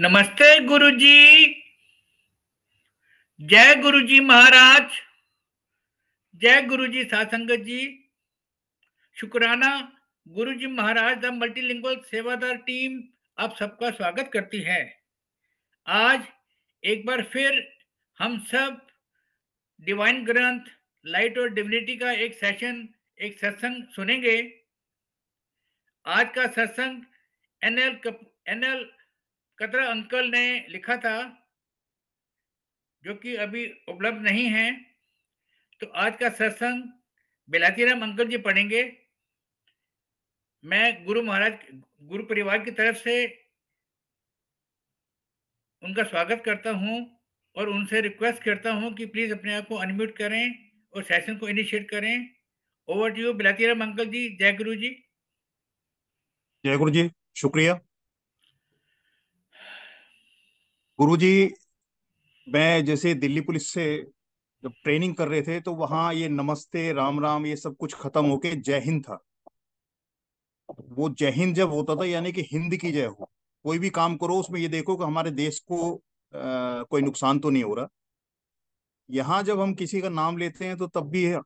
नमस्ते गुरु जी जय गुरु जी महाराज जय गुरु जी संगत जी शुक्राना गुरु जी महाराज द मल्टीलिंगुअल सेवादार टीम आप सबका स्वागत करती है आज एक बार फिर हम सब डिवाइन ग्रंथ लाइट और डिविनिटी का एक सेशन एक सत्संग सुनेंगे आज का सत्संग एनएल एनएल कतरा अंकल ने लिखा था जो कि अभी उपलब्ध नहीं है तो आज का सत्संग राम अंकल जी पढ़ेंगे मैं गुरु महाराज गुरु परिवार की तरफ से उनका स्वागत करता हूं और उनसे रिक्वेस्ट करता हूं कि प्लीज अपने आप को अनम्यूट करें और सेशन को इनिशिएट करें over to you Bilatiram uncle ji जय गुरु जी जय गुरु जी शुक्रिया गुरुजी मैं जैसे दिल्ली पुलिस से जब ट्रेनिंग कर रहे थे तो वहां ये नमस्ते राम राम ये सब कुछ खत्म होके जय हिंद था वो जय हिंद जब होता था यानी कि हिंद की जय हो कोई भी काम करो उसमें ये देखो कि हमारे देश को आ, कोई नुकसान तो नहीं हो रहा यहाँ जब हम किसी का नाम लेते हैं तो तब भी है,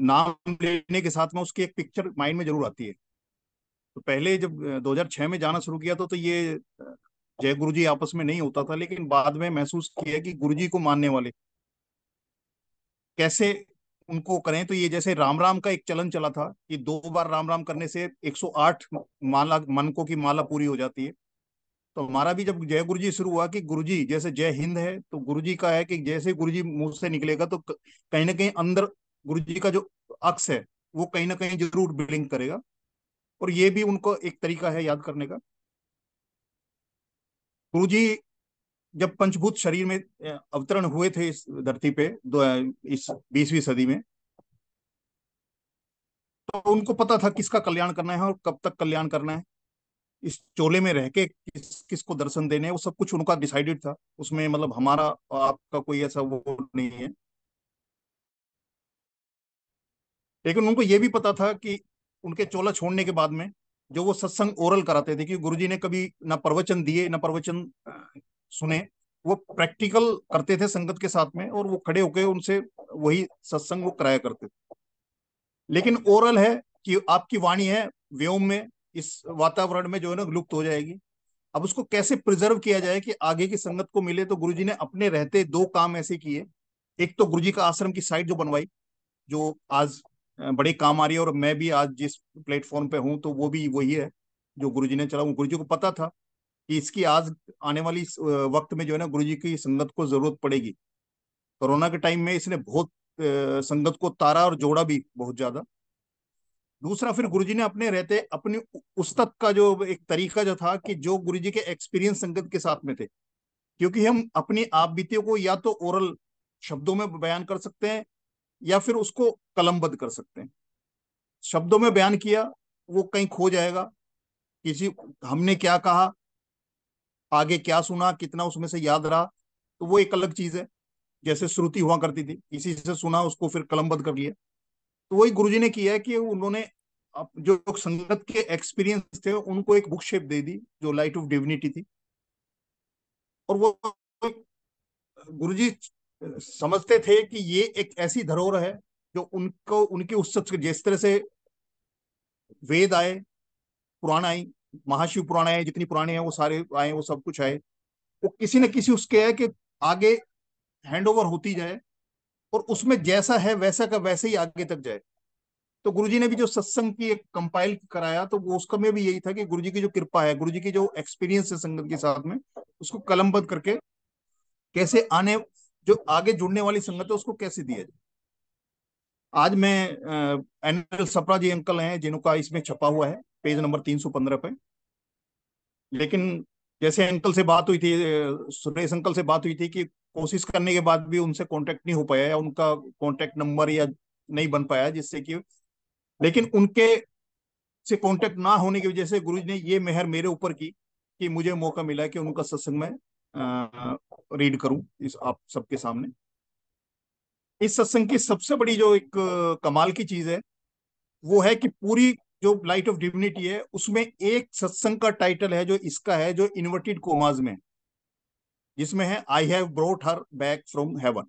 नाम लेने के साथ में उसकी एक पिक्चर माइंड में जरूर आती है तो पहले जब 2006 में जाना शुरू किया तो, तो ये जय गुरु जी आपस में नहीं होता था लेकिन बाद में महसूस किया कि गुरु जी को मानने वाले कैसे उनको करें तो ये जैसे राम राम का एक चलन चला था कि दो बार राम राम करने से 108 माला को की माला पूरी हो जाती है तो हमारा भी जब जय गुरु जी शुरू हुआ कि गुरु जी जैसे जय हिंद है तो गुरु जी का है कि जैसे गुरु जी मुंह से निकलेगा तो कहीं ना कहीं अंदर गुरु जी का जो अक्स है वो कहीं ना कहीं जरूर बिलिंग करेगा और ये भी उनको एक तरीका है याद करने का गुरु जी जब पंचभूत शरीर में अवतरण हुए थे इस धरती पे दो इस बीसवीं सदी में तो उनको पता था किसका कल्याण करना है और कब तक कल्याण करना है इस चोले में रह के किस को दर्शन देने वो सब कुछ उनका डिसाइडेड था उसमें मतलब हमारा आपका कोई ऐसा वो नहीं है लेकिन उनको ये भी पता था कि उनके चोला छोड़ने के बाद में जो वो सत्संग ओरल कराते थे क्योंकि गुरुजी ने कभी ना प्रवचन दिए ना प्रवचन सुने वो प्रैक्टिकल करते थे संगत के साथ में और वो खड़े होके उनसे वही सत्संग वो कराया करते थे लेकिन ओरल है कि आपकी वाणी है व्योम में इस वातावरण में जो है ना लुप्त हो जाएगी अब उसको कैसे प्रिजर्व किया जाए कि आगे की संगत को मिले तो गुरुजी ने अपने रहते दो काम ऐसे किए एक तो गुरुजी का आश्रम की साइट जो बनवाई जो आज बड़े काम आ रही है और मैं भी आज जिस प्लेटफॉर्म पे हूँ तो वो भी वही है जो गुरु जी ने चला गुरु जी को पता था कि इसकी आज आने वाली वक्त में जो है ना गुरु जी की संगत को जरूरत पड़ेगी कोरोना के टाइम में इसने बहुत संगत को तारा और जोड़ा भी बहुत ज्यादा दूसरा फिर गुरुजी ने अपने रहते अपनी उस्तक का जो एक तरीका जो था कि जो गुरुजी के एक्सपीरियंस संगत के साथ में थे क्योंकि हम अपनी आप बीतियों को या तो ओरल शब्दों में बयान कर सकते हैं या फिर उसको कलमबद्ध कर सकते हैं शब्दों में बयान किया वो कहीं खो जाएगा किसी हमने क्या कहा आगे क्या सुना कितना उसमें से याद रहा तो वो एक अलग चीज है जैसे श्रुति हुआ करती थी किसी से सुना उसको फिर कलमबद्ध कर लिया तो वही गुरु ने किया है कि उन्होंने जो संगत के एक्सपीरियंस थे उनको एक बुक शेप दे दी जो लाइट ऑफ डिविनिटी थी और वो गुरुजी समझते थे कि ये एक ऐसी धरोहर है जो उनको उनके उस सब जिस तरह से वेद आए पुराण आई महाशिव पुराण आए जितनी पुराने हैं वो सारे आए वो सब कुछ आए वो किसी न किसी उसके है कि आगे हैंड ओवर होती जाए और उसमें जैसा है वैसा का वैसे ही आगे तक जाए तो गुरुजी ने भी जो सत्संग की एक कंपाइल कराया तो वो उसका में भी यही था कि गुरुजी की जो कृपा है गुरुजी की जो एक्सपीरियंस है संगत के साथ में उसको कलमबद्ध करके कैसे आने जो आगे जुड़ने वाली संगत है उसको कैसे दिया जाए आज मैं एनएल सप्रा जी अंकल हैं जिनका इसमें छपा हुआ है पेज नंबर 315 पे लेकिन जैसे अंकल से बात हुई थी सुरेश अंकल से बात हुई थी कि कोशिश करने के बाद भी उनसे कांटेक्ट नहीं हो पाया या उनका कांटेक्ट नंबर या नहीं बन पाया जिससे कि लेकिन उनके से कांटेक्ट ना होने की वजह से गुरु ने ये मेहर मेरे ऊपर की कि मुझे मौका मिला कि उनका सत्संग में रीड करूं इस आप सबके सामने इस सत्संग की सबसे बड़ी जो एक कमाल की चीज है वो है कि पूरी जो लाइट ऑफ डिविनिटी है उसमें एक सत्संग का टाइटल है जो इसका है जो इन्वर्टेड कोमाज में जिसमें है I have brought her back from heaven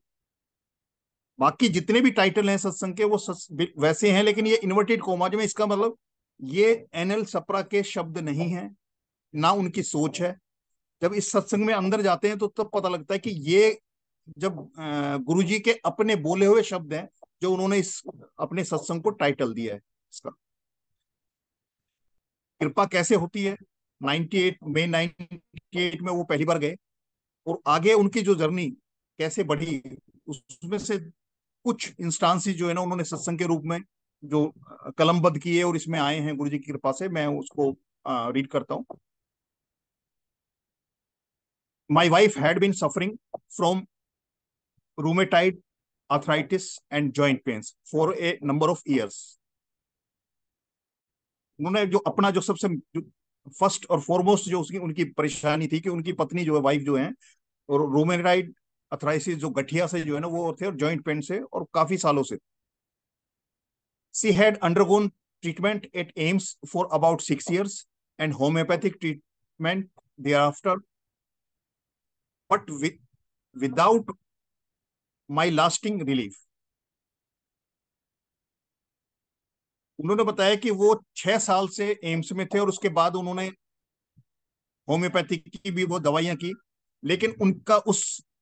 बाकी जितने भी टाइटल हैं सत्संग के वो सस, वैसे हैं लेकिन ये इन्वर्टेड कोमाज में इसका मतलब ये एनएल सप्रा के शब्द नहीं है ना उनकी सोच है जब इस सत्संग में अंदर जाते हैं तो तब पता लगता है कि ये जब गुरुजी के अपने बोले हुए शब्द हैं जो उन्होंने इस अपने सत्संग को टाइटल दिया है इसका कृपा कैसे होती है 98 मई 98 में वो पहली बार गए और आगे उनकी जो जर्नी कैसे बढ़ी उसमें से कुछ इंस्टांसी जो है ना उन्होंने सत्संग के रूप में जो कलमबद्ध किए और इसमें आए हैं गुरुजी की कृपा से मैं उसको रीड करता हूँ my wife had been suffering from rheumatoid arthritis and joint pains for a number of years उन्होंने जो अपना जो सबसे फर्स्ट और फॉरमोस्ट जो उसकी उनकी परेशानी थी कि उनकी पत्नी जो है वाइफ जो है और रोमेनाइड अथराइसिस जो गठिया से जो है ना वो थे और जॉइंट पेन से और काफी सालों से she had undergone treatment at AIIMS for about six years and homoeopathic treatment thereafter but without my lasting relief उन्होंने बताया कि वो छह साल से एम्स में थे और उसके बाद उन्होंने होम्योपैथी की भी वो दवाइयां की लेकिन उनका उस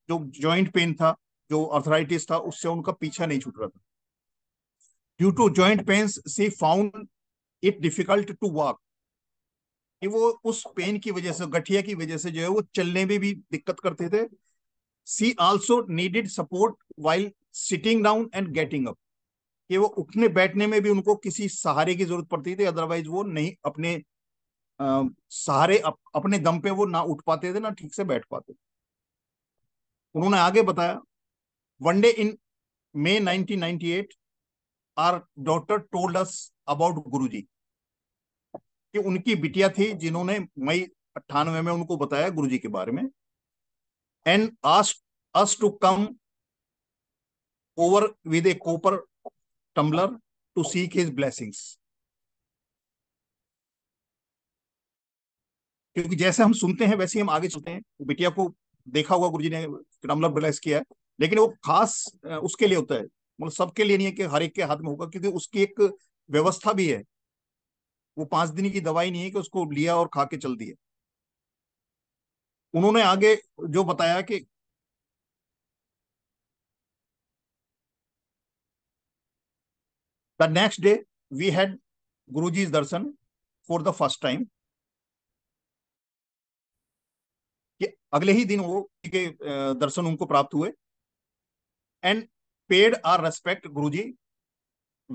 जो जॉइंट पेन था जो अर्थराइटिस था उससे उनका पीछा नहीं छूट रहा था due to joint pain she found it difficult to walk कि वो उस पेन की वजह से गठिया की वजह से जो है वो चलने में भी दिक्कत करते थे she also needed support while sitting down and getting up कि वो उठने बैठने में भी उनको किसी सहारे की जरूरत पड़ती थी अदरवाइज वो नहीं अपने आ, सहारे अप, अपने दम पे वो ना उठ पाते थे ना ठीक से बैठ पाते उन्होंने आगे बताया one day in May 1998 our doctor told us about Guruji कि उनकी बिटिया थी जिन्होंने मई अट्ठानवे में उनको बताया गुरुजी के बारे में and asked us to come over with a copper tumbler to seek his blessings. क्योंकि जैसे हम सुनते हैं वैसे हम आगे चलते हैं बिटिया को देखा हुआ गुरुजी ने टम्बलर ब्लेस किया लेकिन वो खास उसके लिए होता है मतलब सबके लिए नहीं है कि हर एक के हाथ में होगा क्योंकि उसकी एक व्यवस्था भी है वो पांच दिन की दवाई नहीं है कि उसको लिया और खा के चल दिया उन्होंने आगे जो बताया कि the next day we had ji darshan for the first time कि अगले ही दिन वो के दर्शन उनको प्राप्त हुए and paid our respect Guruji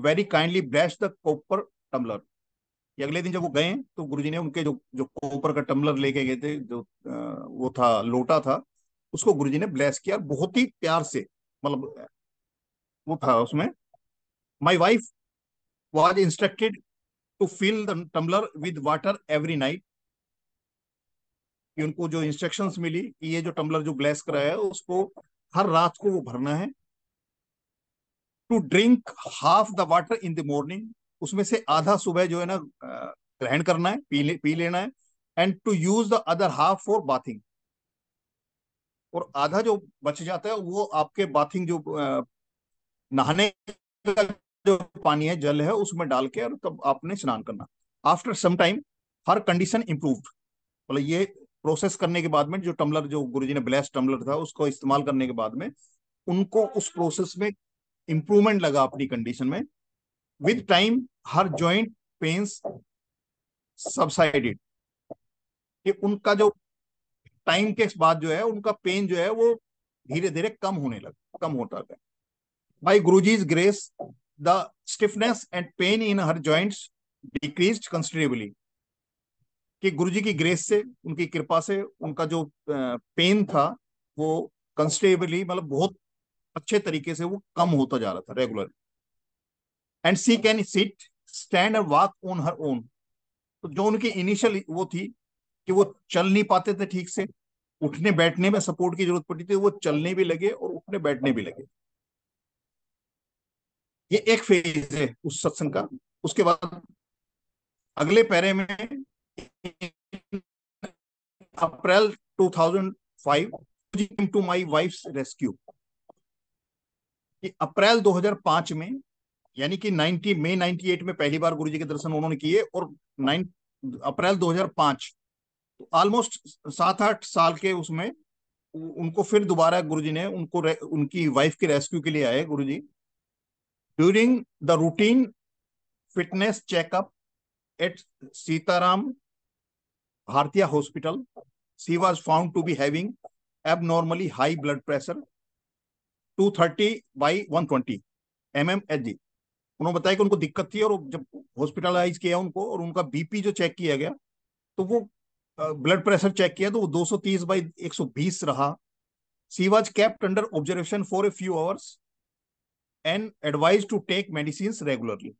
very kindly bless the copper tumbler अगले दिन जब वो गए तो गुरु ने उनके जो जो कोपर का टम्बलर लेके गए थे जो वो था लोटा था उसको गुरु ने ब्लेस किया बहुत ही प्यार से मतलब वो था उसमें my wife was instructed to fill the tumbler with water every night कि उनको जो इंस्ट्रक्शंस मिली कि ये जो टम्बलर जो ब्लेस कराया है उसको हर रात को वो भरना है to drink half the water in the morning उसमें से आधा सुबह जो है ना ग्रहण करना है पी ले, पी लेना है and to use the other half for bathing और आधा जो बच जाता है वो आपके बाथिंग जो नहाने जो पानी है जल है उसमें डाल के और तब आपने स्नान करना after some time her condition improve मतलब ये प्रोसेस करने के बाद में जो टम्बलर जो गुरुजी ने ब्लैस टम्बलर था उसको इस्तेमाल करने के बाद में उनको उस प्रोसेस में इंप्रूवमेंट लगा अपनी कंडीशन में with time her joint pains subsided कि उनका जो टाइम के बाद जो है उनका पेन जो है वो धीरे धीरे कम होने लग कम होता गया by ji grace the stiffness and pain in her joints decrease considerably कि जी की ग्रेस से उनकी कृपा से उनका जो पेन था वो कंसिडरेबली मतलब बहुत अच्छे तरीके से वो कम होता जा रहा था regularly and she can sit stand and walk on her own तो जो उनकी इनिशियल वो थी कि वो चल नहीं पाते थे ठीक से उठने बैठने में सपोर्ट की जरूरत पड़ती थी वो चलने भी लगे और उठने बैठने भी लगे ये एक फेज है उस सत्संग का उसके बाद अगले पैरे में April 2005 to my wife's rescue April 2005 में यानी कि 90 मई 98 में पहली बार गुरुजी के दर्शन उन्होंने किए और 9 अप्रैल 2005 तो ऑलमोस्ट सात आठ साल के उसमें उनको फिर दोबारा गुरुजी ने उनको उनकी वाइफ के रेस्क्यू के लिए आए Guruji during the routine fitness checkup at Sitaram Bhartiya hospital she was found to be having abnormally high blood pressure M M H G उन्होंने बताया कि उनको दिक्कत थी और जब हॉस्पिटलाइज किया उनको और उनका बीपी जो चेक किया गया तो वो ब्लड प्रेशर चेक किया तो वो 230 बाई 120 रहा she was kept under observation for a few hours and advise to take medicine regularly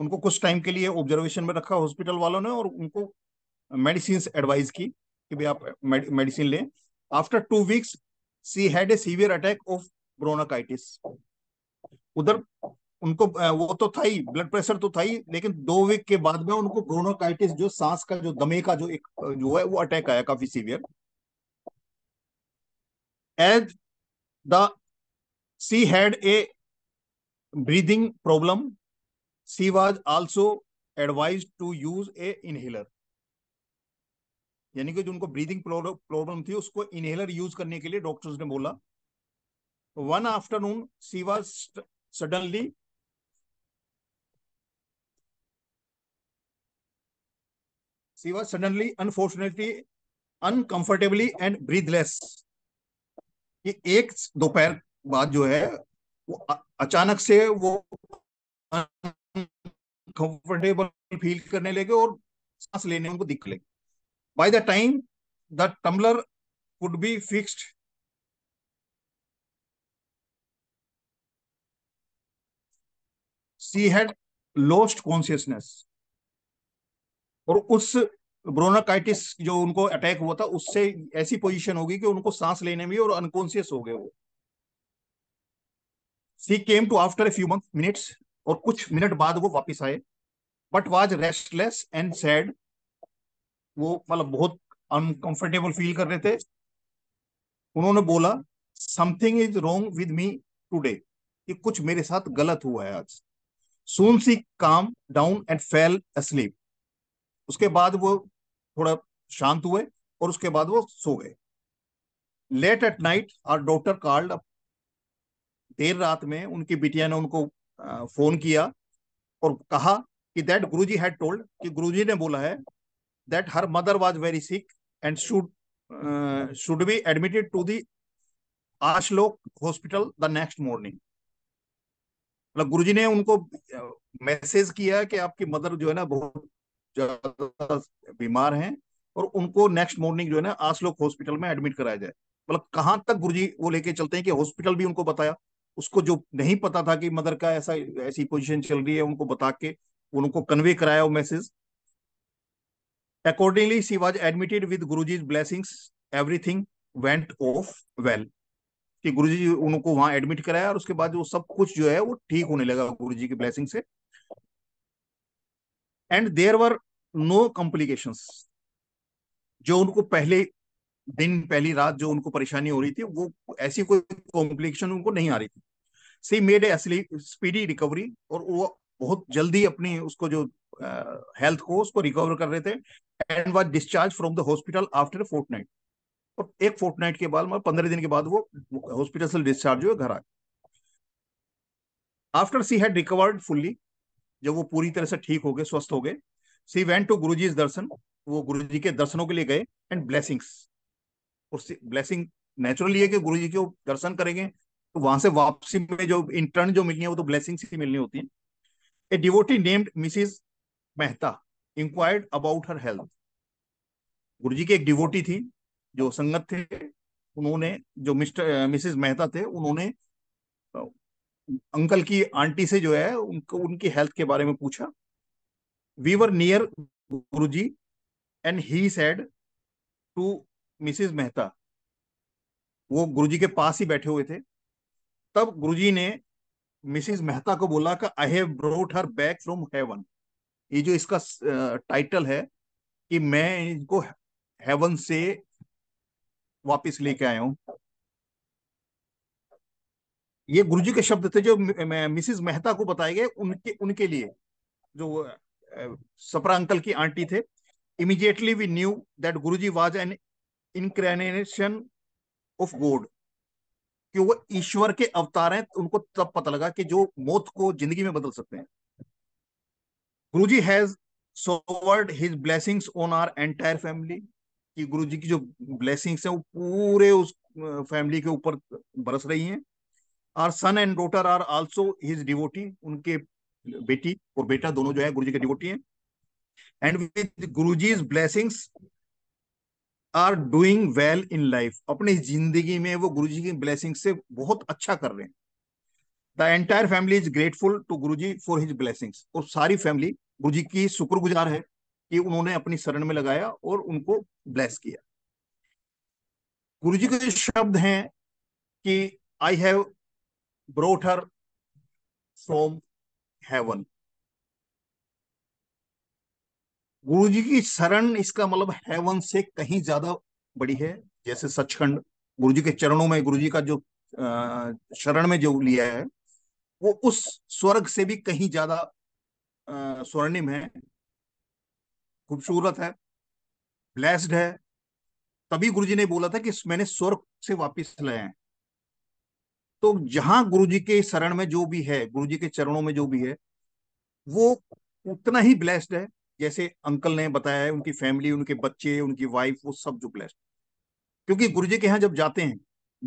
उनको कुछ टाइम के लिए ऑब्जर्वेशन में रखा हॉस्पिटल वालों ने और उनको मेडिसिन एडवाइज की कि भाई आप मेडिसिन लें after two weeks she had a severe attack of bronchitis उधर उनको वो तो था ही ब्लड प्रेशर तो था ही लेकिन दो वीक के बाद में उनको ब्रोनोकाइटिस जो सांस का जो दमे का जो एक जो है वो अटैक आया काफी severe as the she had a breathing problem she was also advise to use a inhaler यानी कि जो उनको ब्रीदिंग प्रॉब्लम थी उसको इनहेलर यूज करने के लिए डॉक्टर्स ने बोला one afternoon she was suddenly she was suddenly unfortunately uncomfortably and breathless ki ek dopahar baad jo hai wo achanak se wo वो feel karne lage aur saans lene mein उनको दिख लगे by the time the tumbler could be fixed she had lost consciousness और उस ब्रोनाकाइटिस जो उनको attack हुआ था उससे ऐसी पोजीशन होगी कि उनको सांस लेने में और अनकॉन्सियस हो गए वो she came to after a few month minutes और कुछ मिनट बाद वो वापस आए but was restless and sad वो मतलब बहुत अनकंफर्टेबल फील कर रहे थे उन्होंने बोला something is wrong with me today कुछ मेरे साथ गलत हुआ है आज सोन सी calm down and fail asleep उसके बाद वो थोड़ा शांत हुए और उसके बाद वो सो गए late at night our doctor called देर रात में उनकी बिटिया ने उनको फोन किया और कहा कि दैट गुरुजी हैड टोल्ड कि गुरुजी ने बोला है that her mother was very sick and should should be admitted to the Ashlok hospital the next morning मतलब गुरुजी ने उनको मैसेज किया कि आपकी मदर जो है ना बहुत ज्यादा बीमार हैं और उनको नेक्स्ट मॉर्निंग जो है ना आसलोक हॉस्पिटल में एडमिट कराया जाए मतलब कहाँ तक गुरुजी वो लेके चलते हैं कि हॉस्पिटल भी उनको बताया उसको जो नहीं पता था कि मदर का ऐसा ऐसी पोजीशन चल रही है उनको बता के उनको कन्वे कराया वो message accordingly she was admitted with Guru ji blessings everything went off well कि गुरुजी उनको वहां एडमिट कराया और उसके बाद वो सब कुछ जो है वो ठीक होने लगा गुरुजी की ब्लेसिंग से and there were no complication जो उनको पहले दिन पहली रात जो उनको परेशानी हो रही थी वो ऐसी कोई कॉम्प्लिकेशन उनको नहीं आ रही थी सी मेड असली स्पीडी रिकवरी और वो बहुत जल्दी अपनी उसको जो हेल्थ uh, को उसको रिकवर कर रहे थे and was discharge from the hospital after night और एक नाइट के बाद मतलब पंद्रह दिन के बाद वो हॉस्पिटल से डिस्चार्ज हुए घर आए after she had recovered fully जब वो पूरी तरह से ठीक हो गए स्वस्थ हो गए सी वेंट टू गुरु जी दर्शन वो गुरु जी के दर्शनों के लिए गए एंड ब्लेसिंग ब्लेसिंग नेचुरली है कि गुरु जी के दर्शन करेंगे तो वहां से वापसी में जो इंटर्न जो मिलनी है वो तो ब्लेसिंग ही मिलनी होती है a devotee named Mrs Mehta inquired about her health Guru ji की एक डिवोटी थी जो संगत थे उन्होंने जो मिस्टर मिसिज मेहता थे उन्होंने अंकल की आंटी से जो है उनको उनकी हेल्थ के बारे में पूछा we were near Guru ji and he said to Mrs Mehta वो गुरुजी के पास ही बैठे हुए थे तब गुरुजी ने मिसिज मेहता को बोला कि I have brought her back from heaven ये जो इसका टाइटल है कि मैं इनको हेवन से वापस लेके आया हूँ ये गुरुजी के शब्द थे जो मिसिज मेहता को बताए गए उनके उनके लिए जो सपरा अंकल की आंटी थे immediately we knew that Guruji was an incarnation of God कि वो ईश्वर के अवतार हैं उनको तब पता लगा कि जो मौत को जिंदगी में बदल सकते हैं Guruji has showered his blessings on our entire family कि गुरुजी की जो ब्लेसिंग्स हैं वो पूरे उस फैमिली के ऊपर बरस रही हैं our son and daughter are also his devotee उनके बेटी और बेटा दोनों जो है गुरुजी के डिवोटी हैं and with Guruji's blessings are doing well in life अपनी जिंदगी में वो गुरुजी की ब्लेसिंग से बहुत अच्छा कर रहे हैं the entire family is grateful to Guruji for his blessings और सारी फैमिली गुरु जी की शुक्रगुजार है कि उन्होंने अपनी शरण में लगाया और उनको ब्लेस किया गुरु जी के जो शब्द हैं कि I have brought her from heaven. गुरु जी की शरण इसका मतलब हेवन से कहीं ज्यादा बड़ी है जैसे सचखंड गुरु जी के चरणों में गुरु जी का जो शरण में जो लिया है वो उस स्वर्ग से भी कहीं ज्यादा स्वर्णिम है खूबसूरत है ब्लेस्ड है तभी गुरु जी ने बोला था कि मैंने स्वर्ग से वापिस लाए हैं तो जहां गुरु जी के शरण में जो भी है गुरु जी के चरणों में जो भी है वो उतना ही ब्लेस्ड है जैसे अंकल ने बताया है उनकी फैमिली उनके बच्चे उनकी वाइफ वो सब जो ब्लेस्ड क्योंकि गुरु जी के यहाँ जब जाते हैं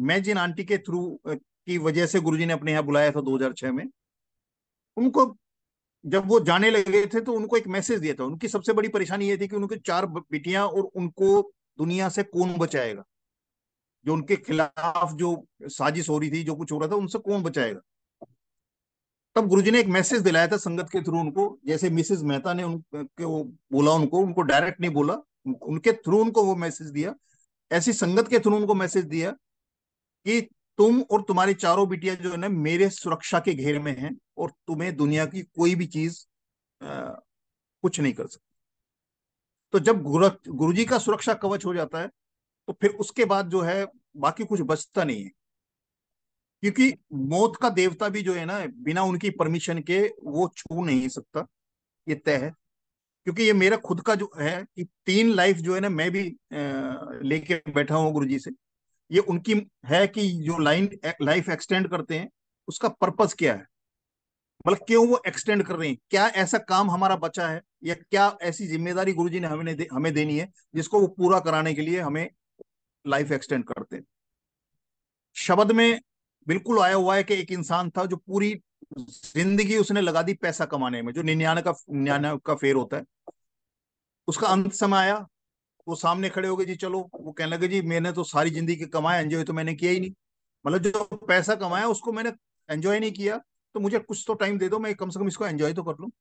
मैं जिन आंटी के थ्रू की वजह से गुरु जी ने अपने यहाँ बुलाया था दो में उनको जब वो जाने लगे थे तो उनको एक मैसेज दिया था उनकी सबसे बड़ी परेशानी ये थी कि उनके चार बेटियां और उनको दुनिया से कौन बचाएगा जो उनके खिलाफ जो साजिश हो रही थी जो कुछ हो रहा था उनसे कौन बचाएगा तब गुरु ने एक मैसेज दिलाया था संगत के थ्रू उनको जैसे मिसेज मेहता ने उनके वो बोला उनको उनको डायरेक्ट नहीं बोला उनके थ्रू उनको वो मैसेज दिया ऐसी संगत के थ्रू उनको मैसेज दिया कि तुम और तुम्हारी चारों बिटिया जो है ना मेरे सुरक्षा के घेर में हैं और तुम्हें दुनिया की कोई भी चीज कुछ नहीं कर सकती तो जब गुरु गुरुजी का सुरक्षा कवच हो जाता है तो फिर उसके बाद जो है बाकी कुछ बचता नहीं है क्योंकि मौत का देवता भी जो है ना बिना उनकी परमिशन के वो छू नहीं सकता ये तय है क्योंकि ये मेरा खुद का जो है कि तीन लाइफ जो है ना मैं भी लेके बैठा हूँ जी से ये उनकी है कि जो लाइन लाइफ एक्सटेंड करते हैं उसका पर्पज क्या है मतलब क्यों वो एक्सटेंड कर रहे हैं क्या ऐसा काम हमारा बचा है या क्या ऐसी जिम्मेदारी गुरुजी ने हमें दे, हमें देनी है जिसको वो पूरा कराने के लिए हमें लाइफ एक्सटेंड करते शब्द में बिल्कुल आया हुआ है कि एक इंसान था जो पूरी जिंदगी उसने लगा दी पैसा कमाने में जो निन्यान का निन्यान का फेर होता है उसका अंत समय आया वो सामने खड़े हो गए जी चलो वो कहने लगे जी मैंने तो सारी जिंदगी कमाया एंजॉय तो मैंने किया ही नहीं मतलब जो पैसा कमाया उसको मैंने एंजॉय नहीं किया तो मुझे कुछ तो टाइम दे दो मैं कम से कम इसको एंजॉय तो कर लू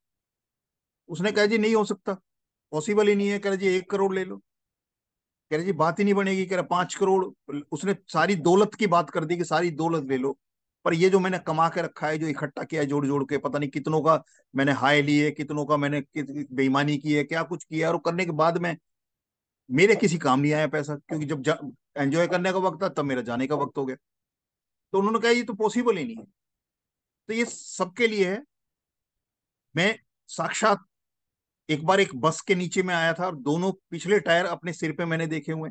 उसने कहा जी नहीं हो सकता पॉसिबल ही नहीं है कह जी एक करोड़ ले लो कह रहे जी बात ही नहीं बनेगी कह रहे पांच करोड़ उसने सारी दौलत की बात कर दी कि सारी दौलत ले लो पर ये जो मैंने कमा के रखा है जो इकट्ठा किया है जोड़ जोड़ के पता नहीं कितनों का मैंने हाय लिए कितनों का मैंने बेईमानी की है क्या कुछ किया है और करने के बाद में मेरे किसी काम नहीं आया पैसा क्योंकि जब एंजॉय करने का वक्त था तब मेरा जाने का वक्त हो गया तो उन्होंने कहा ये तो पॉसिबल ही नहीं है तो ये सबके लिए है मैं साक्षात एक बार एक बस के नीचे में आया था और दोनों पिछले टायर अपने सिर पे मैंने देखे हुए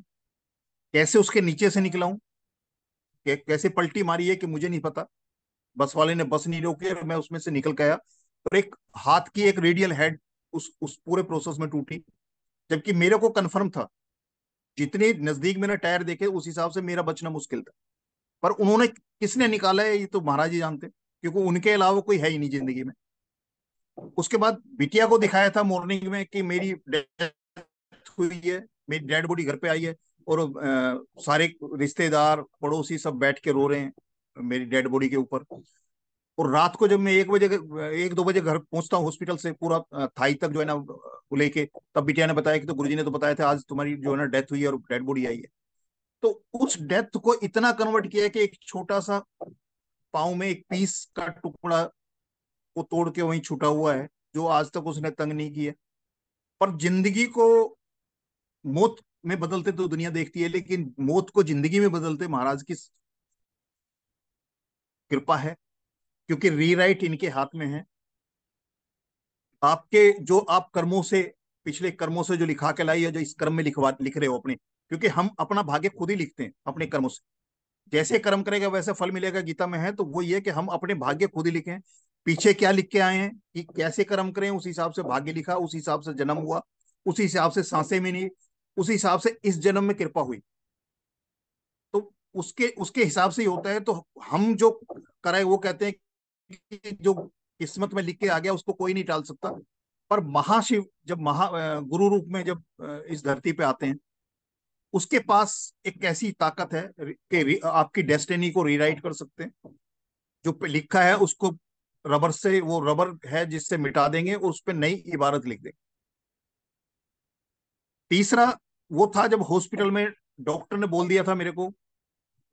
कैसे उसके नीचे से निकला हूं कैसे पलटी मारी है कि मुझे नहीं पता बस वाले ने बस नहीं रोकी और मैं उसमें से निकल गया और एक हाथ की एक रेडियल हेड उस उस पूरे प्रोसेस में टूटी जबकि मेरे को कंफर्म था जितने नजदीक मैंने टायर देखे उस हिसाब से मेरा बचना मुश्किल था पर उन्होंने किसने निकाला है ये तो महाराज ही जानते क्योंकि उनके अलावा कोई है ही नहीं जिंदगी में उसके बाद बिटिया को दिखाया था मॉर्निंग में कि मेरी डेथ हुई है मेरी डेड बॉडी घर पे आई है और आ, सारे रिश्तेदार पड़ोसी सब बैठ के रो रहे हैं मेरी डेड बॉडी के ऊपर और रात को जब मैं एक बजे एक दो बजे घर पहुंचता हूँ हॉस्पिटल से पूरा थाई तक जो है ना लेके तब बिटिया ने बताया कि तो गुरुजी ने तो बताया था आज तुम्हारी जो है ना डेथ हुई है और डेड बॉडी आई है तो उस डेथ को इतना कन्वर्ट किया कि एक छोटा सा पाव में एक पीस का टुकड़ा को तोड़ के वहीं छुटा हुआ है जो आज तक उसने तंग नहीं किया पर जिंदगी को मौत में बदलते तो दुनिया देखती है लेकिन मौत को जिंदगी में बदलते महाराज की कृपा है क्योंकि रीराइट इनके हाथ में है आपके जो आप कर्मों से पिछले कर्मों से जो लिखा के लाई है जो इस कर्म में लिखवा लिख रहे हो अपने क्योंकि हम अपना भाग्य खुद ही लिखते हैं अपने कर्मों से जैसे कर्म करेगा वैसे फल मिलेगा गीता में है तो वो ये कि हम अपने भाग्य खुद ही लिखें पीछे क्या लिख के आए हैं कि कैसे कर्म करें उस हिसाब से भाग्य लिखा उस हिसाब से जन्म हुआ उसी हिसाब से सांसें मिली उस हिसाब से इस जन्म में कृपा हुई तो उसके उसके हिसाब से ही होता है तो हम जो कराए वो कहते हैं कि जो किस्मत में लिख के आ गया उसको कोई नहीं टाल सकता पर महाशिव जब महा गुरु रूप में जब इस धरती पे आते हैं उसके पास एक ऐसी ताकत है कि आपकी डेस्टिनी को रीराइट कर सकते हैं जो लिखा है उसको रबर से वो रबर है जिससे मिटा देंगे और उस पर नई इबारत लिख देंगे तीसरा वो था जब हॉस्पिटल में डॉक्टर ने बोल दिया था मेरे को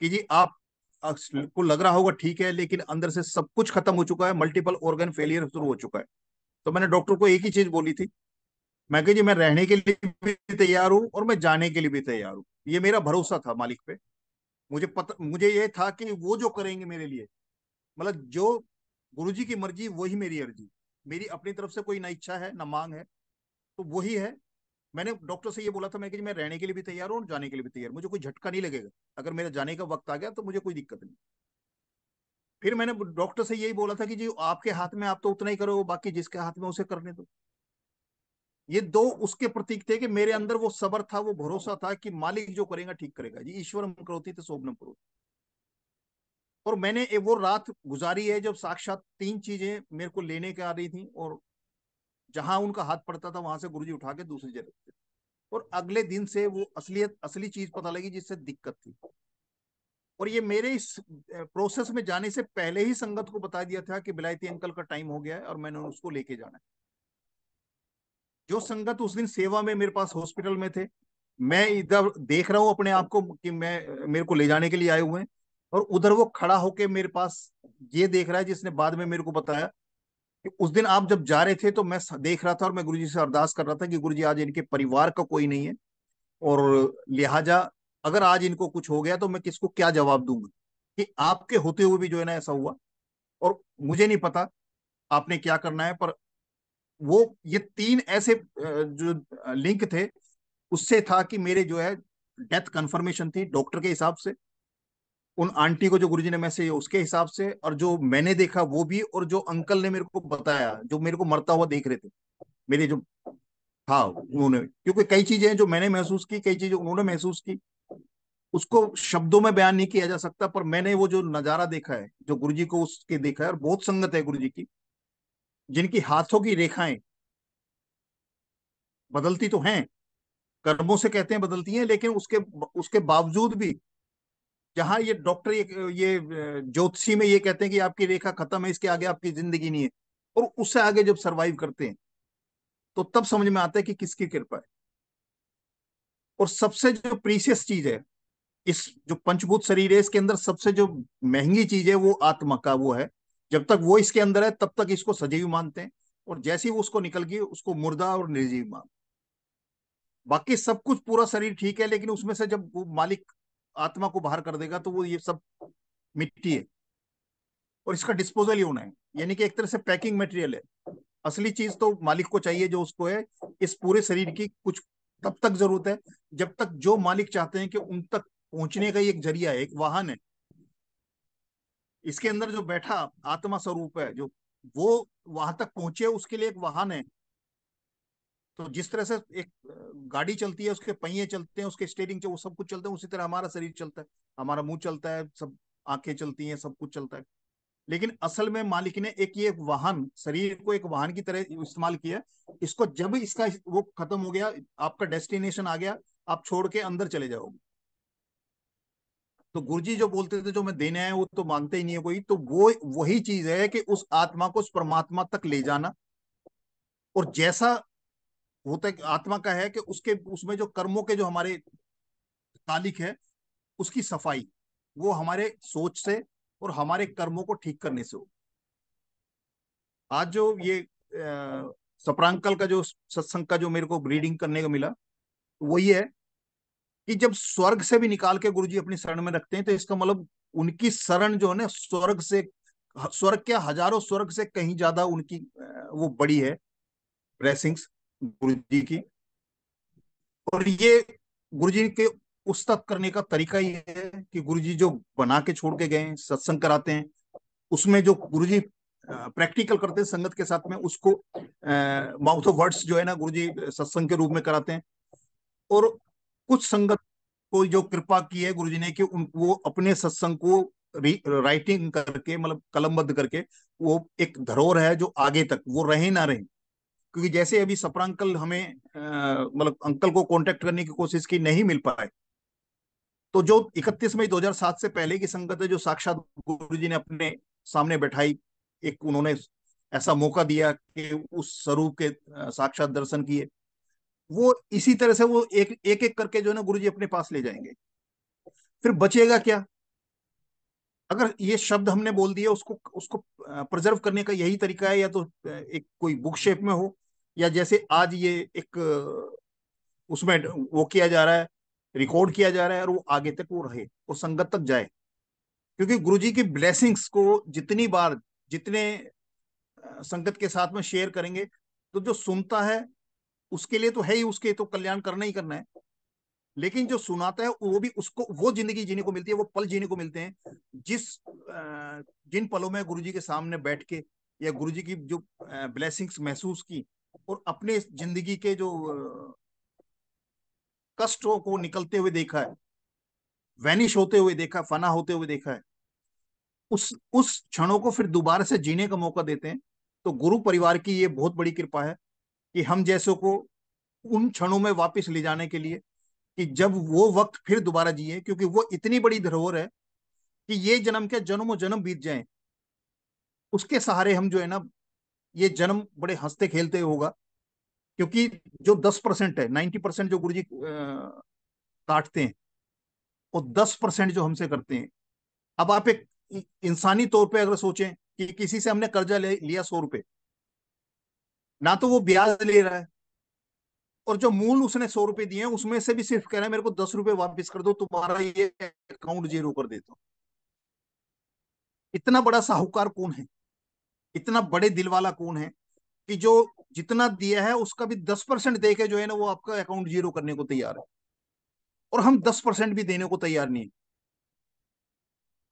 कि जी आप को लग रहा होगा ठीक है लेकिन अंदर से सब कुछ खत्म हो चुका है मल्टीपल ऑर्गन फेलियर शुरू हो चुका है तो मैंने डॉक्टर को एक ही चीज बोली थी मैं कह जी मैं रहने के लिए भी तैयार हूँ और मैं जाने के लिए भी तैयार हूँ ये मेरा भरोसा था मालिक पे मुझे पता मुझे ये था कि वो जो करेंगे मेरे लिए मतलब जो गुरु जी की मर्जी वही मेरी अर्जी मेरी अपनी तरफ से कोई ना इच्छा है ना मांग है तो वही है मैंने डॉक्टर से ये बोला था मैं कि मैं रहने के लिए भी तैयार हूँ जाने के लिए भी तैयार मुझे कोई झटका नहीं लगेगा अगर मेरा जाने का वक्त आ गया तो मुझे कोई दिक्कत नहीं फिर मैंने डॉक्टर से यही बोला था कि जी आपके हाथ में आप तो उतना ही करो बाकी जिसके हाथ में उसे करने दो ये दो उसके प्रतीक थे कि मेरे अंदर वो सबर था वो भरोसा था कि मालिक जो करेगा ठीक करेगा जी ईश्वर करोती तो शोभनम करोती और मैंने वो रात गुजारी है जब साक्षात तीन चीजें मेरे को लेने के आ रही थी और जहां उनका हाथ पड़ता था वहां से गुरुजी उठा के दूसरी जगह और अगले दिन से वो असलियत असली चीज पता लगी जिससे दिक्कत थी और ये मेरे इस प्रोसेस में जाने से पहले ही संगत को बता दिया था कि बिलायती अंकल का टाइम हो गया है और मैंने उसको लेके जाना है जो संगत उस दिन सेवा में मेरे पास हॉस्पिटल में थे मैं इधर देख रहा हूं अपने आप को कि मैं मेरे को ले जाने के लिए आए हुए हैं और उधर वो खड़ा होके मेरे पास ये देख रहा है जिसने बाद में मेरे को बताया कि उस दिन आप जब जा रहे थे तो मैं देख रहा था और मैं गुरु से अरदास कर रहा था कि गुरु आज इनके परिवार का कोई नहीं है और लिहाजा अगर आज इनको कुछ हो गया तो मैं किसको क्या जवाब दूंगा कि आपके होते हुए भी जो है ना ऐसा हुआ और मुझे नहीं पता आपने क्या करना है पर वो ये तीन ऐसे जो लिंक थे उससे था कि मेरे जो है डेथ कंफर्मेशन थी डॉक्टर के हिसाब से उन आंटी को जो गुरुजी ने मैसेज उसके हिसाब से और जो मैंने देखा वो भी और जो अंकल ने मेरे को बताया जो मेरे को मरता हुआ देख रहे थे मेरे जो था हाँ, उन्होंने क्योंकि कई चीजें जो मैंने महसूस की कई चीजें उन्होंने महसूस की उसको शब्दों में बयान नहीं किया जा सकता पर मैंने वो जो नजारा देखा है जो गुरु को उसके देखा है और बहुत संगत है गुरु की जिनकी हाथों की रेखाएं बदलती तो हैं कर्मों से कहते हैं बदलती हैं लेकिन उसके उसके बावजूद भी जहां ये डॉक्टर ये ये ज्योतिषी में ये कहते हैं कि आपकी रेखा खत्म है इसके आगे आपकी जिंदगी नहीं है और उससे आगे जब सरवाइव करते हैं तो तब समझ में आता है कि किसकी कृपा है और सबसे जो प्रीसियस चीज है इस जो पंचभूत शरीर है इसके अंदर सबसे जो महंगी चीज है वो आत्मा का वो है जब तक वो इसके अंदर है तब तक इसको सजीव मानते हैं और जैसे ही वो उसको निकल गई उसको मुर्दा और निर्जीव मान बाकी सब कुछ पूरा शरीर ठीक है लेकिन उसमें से जब वो मालिक आत्मा को बाहर कर देगा तो वो ये सब मिट्टी है और इसका डिस्पोजल ही होना है यानी कि एक तरह से पैकिंग मटेरियल है असली चीज तो मालिक को चाहिए जो उसको है इस पूरे शरीर की कुछ तब तक जरूरत है जब तक जो मालिक चाहते हैं कि उन तक पहुंचने का एक जरिया है एक वाहन है इसके अंदर जो बैठा आत्मा स्वरूप है जो वो वहां तक पहुंचे उसके लिए एक वाहन है तो जिस तरह से एक गाड़ी चलती है उसके पहिए चलते हैं उसके स्टेयरिंग वो सब कुछ चलते हैं उसी तरह हमारा शरीर चलता है हमारा मुंह चलता है सब आंखें चलती हैं सब कुछ चलता है लेकिन असल में मालिक ने एक ये वाहन शरीर को एक वाहन की तरह इस्तेमाल किया इसको जब इसका वो खत्म हो गया आपका डेस्टिनेशन आ गया आप छोड़ के अंदर चले जाओगे तो गुरुजी जो बोलते थे जो मैं देने आए वो तो मानते ही नहीं है कोई तो वो वही चीज है कि उस आत्मा को उस परमात्मा तक ले जाना और जैसा वो तो आत्मा का है कि उसके उसमें जो कर्मों के जो हमारे तालिक है उसकी सफाई वो हमारे सोच से और हमारे कर्मों को ठीक करने से हो आज जो ये सप्रांकल का जो सत्संग का जो मेरे को रीडिंग करने को मिला वो ये है कि जब स्वर्ग से भी निकाल के गुरुजी अपनी शरण में रखते हैं तो इसका मतलब उनकी शरण जो है ना स्वर्ग से स्वर्ग के हजारों स्वर्ग से कहीं ज्यादा उनकी वो बड़ी है ब्लेसिंग्स गुरु जी की और ये गुरु जी के उस्ताद करने का तरीका ये है कि गुरु जी जो बना के छोड़ के गए सत्संग कराते हैं उसमें जो गुरु जी प्रैक्टिकल करते हैं संगत के साथ में उसको माउथ ऑफ वर्ड्स जो है ना गुरु जी सत्संग के रूप में कराते हैं और कुछ संगत को जो कृपा की है गुरु जी ने कि वो अपने सत्संग को राइटिंग करके मतलब कलमबद्ध करके वो एक धरोहर है जो आगे तक वो रहे ना रहे क्योंकि जैसे अभी सपरा अंकल हमें मतलब अंकल को कांटेक्ट करने की कोशिश की नहीं मिल पाए तो जो 31 मई 2007 से पहले की संगत है जो साक्षात गुरु जी ने अपने सामने बैठाई एक उन्होंने ऐसा मौका दिया कि उस स्वरूप के साक्षात दर्शन किए वो इसी तरह से वो एक एक एक करके जो है ना गुरु जी अपने पास ले जाएंगे फिर बचेगा क्या अगर ये शब्द हमने बोल दिया उसको उसको प्रिजर्व करने का यही तरीका है या तो एक कोई बुक शेप में हो या जैसे आज ये एक उसमें वो किया जा रहा है रिकॉर्ड किया जा रहा है और वो आगे तक वो रहे वो संगत तक जाए क्योंकि गुरुजी की ब्लेसिंग्स को जितनी बार जितने संगत के साथ में शेयर करेंगे तो जो सुनता है उसके लिए तो है ही उसके तो कल्याण करना ही करना है लेकिन जो सुनाता है वो भी उसको वो जिंदगी जीने को मिलती है वो पल जीने को मिलते हैं जिस जिन पलों में गुरुजी के सामने बैठ के या गुरुजी की जो ब्लेसिंग्स महसूस की और अपने जिंदगी के जो कष्टों को निकलते हुए देखा है वैनिश होते हुए देखा है फना होते हुए देखा है उस उस क्षणों को फिर दोबारा से जीने का मौका देते हैं तो गुरु परिवार की ये बहुत बड़ी कृपा है कि हम जैसों को उन क्षणों में वापस ले जाने के लिए कि जब वो वक्त फिर दोबारा जिए क्योंकि वो इतनी बड़ी धरोहर है कि ये जन्म के जन्मों जन्म बीत जाए उसके सहारे हम जो है ना ये जन्म बड़े हंसते खेलते होगा क्योंकि जो दस परसेंट है नाइन्टी परसेंट जो गुरु जी काटते हैं और दस परसेंट जो हमसे करते हैं अब आप एक इंसानी तौर पे अगर सोचें कि किसी से हमने कर्जा ले लिया सौ रुपए ना तो वो ब्याज ले रहा है और जो मूल उसने सौ रुपए दिए उसमें से भी सिर्फ कह रहा है मेरे को दस रुपए वापिस कर दो तुम्हारा ये अकाउंट जीरो कर देता दो इतना बड़ा साहूकार कौन है इतना बड़े दिल वाला कौन है कि जो जितना दिया है उसका भी दस परसेंट दे के जो है ना वो आपका अकाउंट जीरो करने को तैयार है और हम दस परसेंट भी देने को तैयार नहीं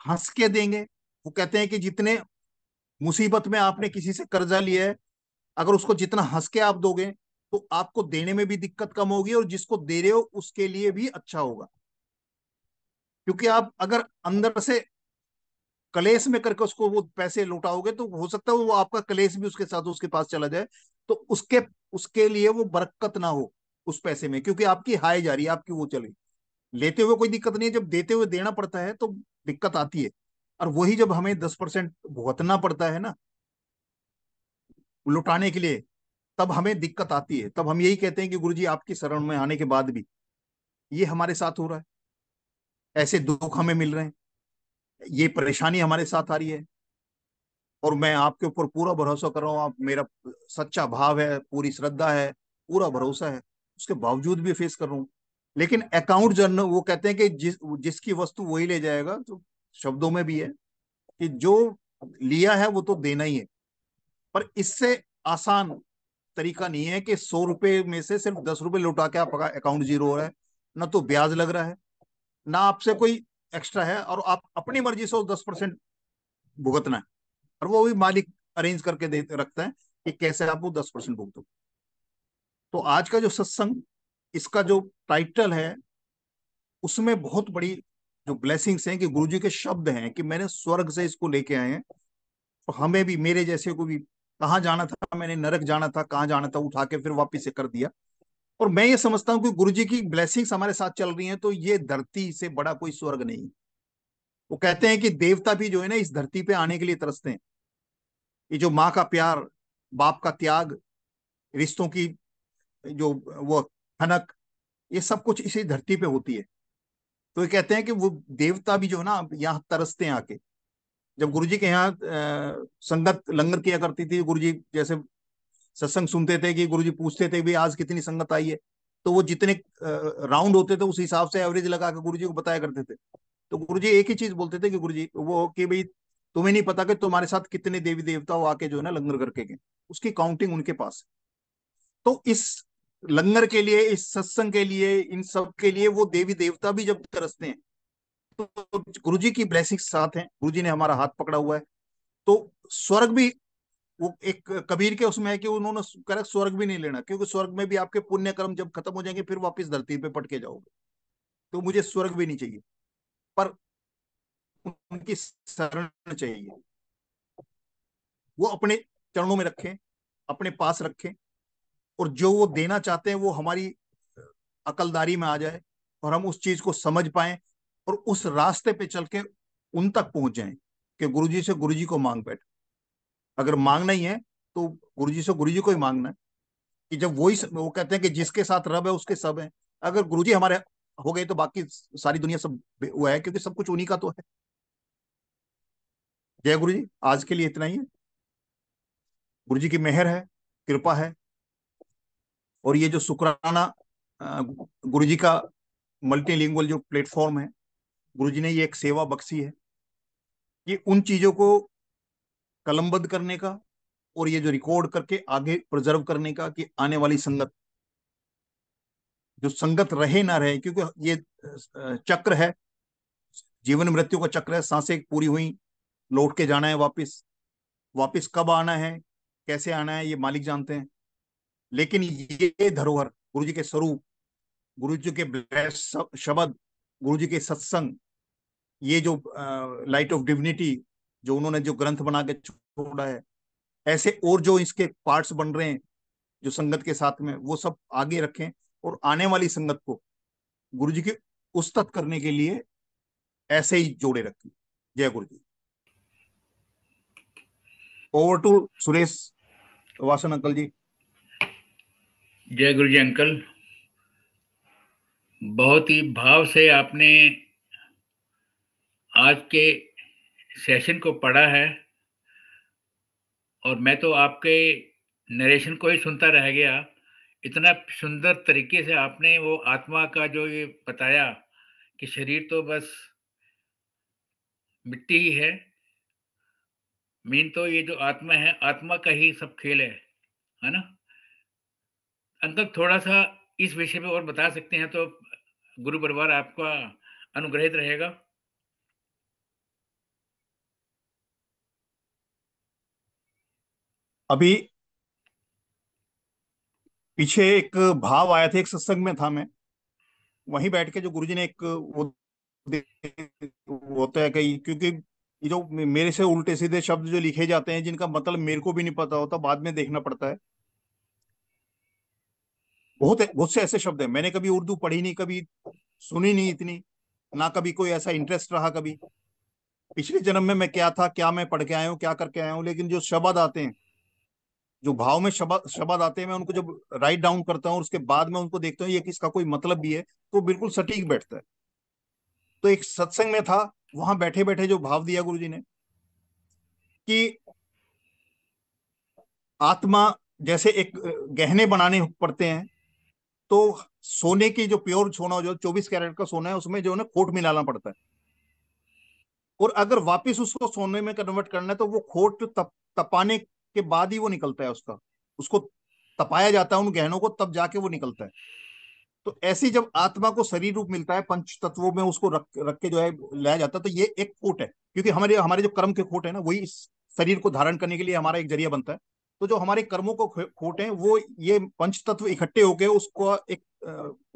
हंस के देंगे वो कहते हैं कि जितने मुसीबत में आपने किसी से कर्जा लिया है अगर उसको जितना हंस के आप दोगे तो आपको देने में भी दिक्कत कम होगी और जिसको दे रहे हो उसके लिए भी अच्छा होगा क्योंकि आप अगर अंदर से कलेश में करके उसको वो पैसे लौटाओगे तो हो सकता है वो आपका कलेश भी उसके साथ उसके पास चला जाए तो उसके उसके लिए वो बरकत ना हो उस पैसे में क्योंकि आपकी हाई जा रही है आपकी वो चले लेते हुए कोई दिक्कत नहीं है जब देते हुए देना पड़ता है तो दिक्कत आती है और वही जब हमें दस परसेंट भुगतना पड़ता है ना लुटाने के लिए तब हमें दिक्कत आती है तब हम यही कहते हैं कि गुरु जी आपकी शरण में आने के बाद भी ये हमारे साथ हो रहा है ऐसे दुख हमें मिल रहे हैं ये परेशानी हमारे साथ आ रही है और मैं आपके ऊपर पूरा भरोसा कर रहा हूँ आप मेरा सच्चा भाव है पूरी श्रद्धा है पूरा भरोसा है उसके बावजूद भी फेस कर रहा हूँ लेकिन अकाउंट जर्नल वो कहते हैं कि जिस जिसकी वस्तु वही ले जाएगा तो शब्दों में भी है कि जो लिया है वो तो देना ही है पर इससे आसान तरीका नहीं है कि सौ रुपए में से सिर्फ दस रुपए लौटा के आपका अकाउंट जीरो हो रहा है ना तो ब्याज लग रहा है ना आपसे कोई एक्स्ट्रा है और आप अपनी मर्जी से दस परसेंट भुगतना है और वो भी मालिक अरेंज करके दे रखता है कि कैसे आप वो दस परसेंट भुगतो तो आज का जो सत्संग इसका जो टाइटल है उसमें बहुत बड़ी जो ब्लेसिंग्स हैं कि गुरुजी के शब्द हैं कि मैंने स्वर्ग से इसको लेके आए हैं तो हमें भी मेरे जैसे को भी कहाँ जाना था मैंने नरक जाना था कहाँ जाना था उठा के फिर वापिस से कर दिया और मैं ये समझता हूँ कि गुरु जी की ब्लेसिंग्स हमारे साथ चल रही हैं तो ये धरती से बड़ा कोई स्वर्ग नहीं वो कहते हैं कि देवता भी जो है ना इस धरती पे आने के लिए तरसते हैं ये जो माँ का प्यार बाप का त्याग रिश्तों की जो वो खनक ये सब कुछ इसी धरती पे होती है तो ये कहते हैं कि वो देवता भी जो है ना यहाँ तरसते हैं आके जब गुरुजी के यहाँ संगत लंगर किया करती थी गुरुजी जैसे सत्संग सुनते थे कि गुरुजी पूछते थे भी आज कितनी संगत आई है तो वो जितने राउंड होते थे उस हिसाब से एवरेज लगा के जी को बताया करते थे तो जी एक ही चीज बोलते थे कि जी वो कि भाई तुम्हें नहीं पता कि तुम्हारे साथ कितने देवी देवता आके जो है ना लंगर करके गए उसकी काउंटिंग उनके पास तो इस लंगर के लिए इस सत्संग के लिए इन सब के लिए वो देवी देवता भी जब तरसते हैं तो गुरु जी की ब्लेसिंग साथ है गुरु जी ने हमारा हाथ पकड़ा हुआ है तो स्वर्ग भी वो एक कबीर के उसमें है कि उन्होंने कह स्वर्ग भी नहीं लेना क्योंकि स्वर्ग में भी आपके पुण्य कर्म जब खत्म हो जाएंगे फिर वापस धरती पे पटके जाओगे तो मुझे स्वर्ग भी नहीं चाहिए पर उनकी शरण चाहिए वो अपने चरणों में रखें अपने पास रखें और जो वो देना चाहते हैं वो हमारी अकलदारी में आ जाए और हम उस चीज को समझ पाए और उस रास्ते पे चल के उन तक पहुंच जाए कि जी से जी को मांग बैठे अगर मांगना ही है तो जी से जी को ही मांगना है कि जब वही वो कहते हैं कि जिसके साथ रब है उसके सब है अगर जी हमारे हो गए तो बाकी सारी दुनिया सब हुआ है क्योंकि सब कुछ उन्हीं का तो है जय गुरु जी आज के लिए इतना ही है गुरु जी की मेहर है कृपा है और ये जो शुक्राना गुरु जी का मल्टीलिंगुअल जो प्लेटफॉर्म है गुरु जी ने ये एक सेवा बख्शी है ये उन चीजों को कलमबद्ध करने का और ये जो रिकॉर्ड करके आगे प्रिजर्व करने का कि आने वाली संगत जो संगत रहे ना रहे क्योंकि ये चक्र है जीवन मृत्यु का चक्र है सांसें पूरी हुई लौट के जाना है वापस वापस कब आना है कैसे आना है ये मालिक जानते हैं लेकिन ये धरोहर गुरु जी के स्वरूप गुरु जी के शब्द गुरु जी के सत्संग ये जो लाइट ऑफ डिविनिटी जो उन्होंने जो ग्रंथ बना के छोड़ा है ऐसे और जो इसके पार्ट्स बन रहे हैं जो संगत के साथ में वो सब आगे रखें और आने वाली संगत को गुरु जी की उस्तत करने के लिए ऐसे ही जोड़े रखें जय Guru ji over to Suresh Vasan uncle ji जय गुरु जी अंकल बहुत ही भाव से आपने आज के सेशन को पढ़ा है और मैं तो आपके नरेशन को ही सुनता रह गया इतना सुंदर तरीके से आपने वो आत्मा का जो ये बताया कि शरीर तो बस मिट्टी ही है मीन तो ये जो आत्मा है आत्मा का ही सब खेल है है ना अंकल थोड़ा सा इस विषय में और बता सकते हैं तो गुरु परिवार आपका अनुग्रहित रहेगा अभी पीछे एक भाव आया था एक सत्संग में था मैं वहीं बैठ के जो गुरुजी ने एक वो होता तो है कहीं क्योंकि ये जो मेरे से उल्टे सीधे शब्द जो लिखे जाते हैं जिनका मतलब मेरे को भी नहीं पता होता बाद में देखना पड़ता है बहुत बहुत से ऐसे शब्द हैं मैंने कभी उर्दू पढ़ी नहीं कभी सुनी नहीं इतनी ना कभी कोई ऐसा इंटरेस्ट रहा कभी पिछले जन्म में मैं क्या था क्या मैं पढ़ के आया हूँ क्या करके आया हूँ लेकिन जो शब्द आते हैं जो भाव में शब्द शब्द आते हैं मैं उनको जब राइट डाउन करता हूँ उसके बाद में उनको देखता हूँ ये किसका कोई मतलब भी है तो बिल्कुल सटीक बैठता है तो एक सत्संग में था वहां बैठे बैठे जो भाव दिया गुरु ने कि आत्मा जैसे एक गहने बनाने पड़ते हैं तो सोने की जो प्योर सोना जो 24 कैरेट का सोना है उसमें जो है ना खोट मिलाना पड़ता है और अगर वापस उसको सोने में कन्वर्ट करना है तो वो खोट तप, तपाने के बाद ही वो निकलता है उसका उसको तपाया जाता है उन गहनों को तब जाके वो निकलता है तो ऐसी जब आत्मा को शरीर रूप मिलता है पंच तत्वों में उसको रख रख के जो है लाया जाता है तो ये एक खोट है क्योंकि हमारे हमारे जो कर्म के खोट है ना वही शरीर को धारण करने के लिए हमारा एक जरिया बनता है तो जो हमारे कर्मों को खोट है वो ये पंच तत्व इकट्ठे होके उसको एक